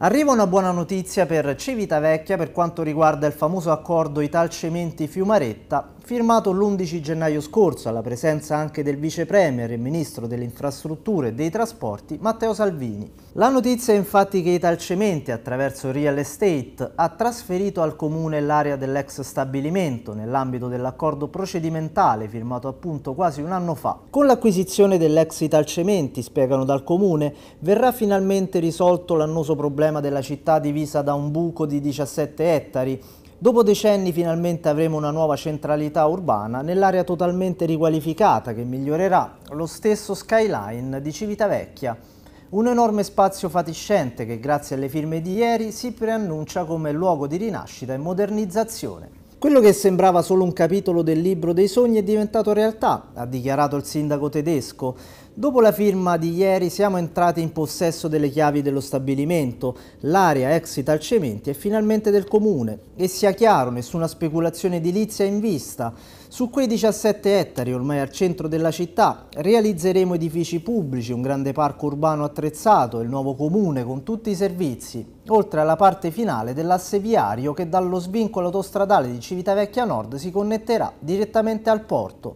Arriva una buona notizia per Civitavecchia per quanto riguarda il famoso accordo Italcementi Fiumaretta firmato l'11 gennaio scorso alla presenza anche del vice premier e ministro delle infrastrutture e dei trasporti Matteo Salvini. La notizia è infatti che Italcementi attraverso Real Estate ha trasferito al comune l'area dell'ex stabilimento nell'ambito dell'accordo procedimentale firmato appunto quasi un anno fa. Con l'acquisizione dell'ex Italcementi, spiegano dal comune, verrà finalmente risolto l'annoso problema della città divisa da un buco di 17 ettari Dopo decenni finalmente avremo una nuova centralità urbana nell'area totalmente riqualificata che migliorerà lo stesso skyline di Civitavecchia. Un enorme spazio fatiscente che grazie alle firme di ieri si preannuncia come luogo di rinascita e modernizzazione. Quello che sembrava solo un capitolo del libro dei sogni è diventato realtà, ha dichiarato il sindaco tedesco. Dopo la firma di ieri siamo entrati in possesso delle chiavi dello stabilimento, l'area ex Italcementi è finalmente del comune e sia chiaro nessuna speculazione edilizia in vista. Su quei 17 ettari ormai al centro della città realizzeremo edifici pubblici, un grande parco urbano attrezzato, il nuovo comune con tutti i servizi, oltre alla parte finale dell'asse viario che dallo svincolo autostradale di Civitavecchia Nord si connetterà direttamente al porto.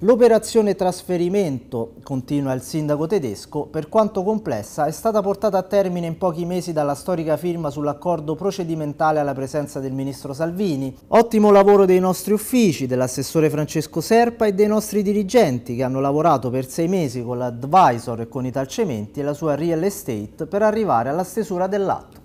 L'operazione trasferimento, continua il sindaco tedesco, per quanto complessa, è stata portata a termine in pochi mesi dalla storica firma sull'accordo procedimentale alla presenza del ministro Salvini. Ottimo lavoro dei nostri uffici, dell'assessore Francesco Serpa e dei nostri dirigenti che hanno lavorato per sei mesi con l'advisor e con i Talcementi e la sua real estate per arrivare alla stesura dell'atto.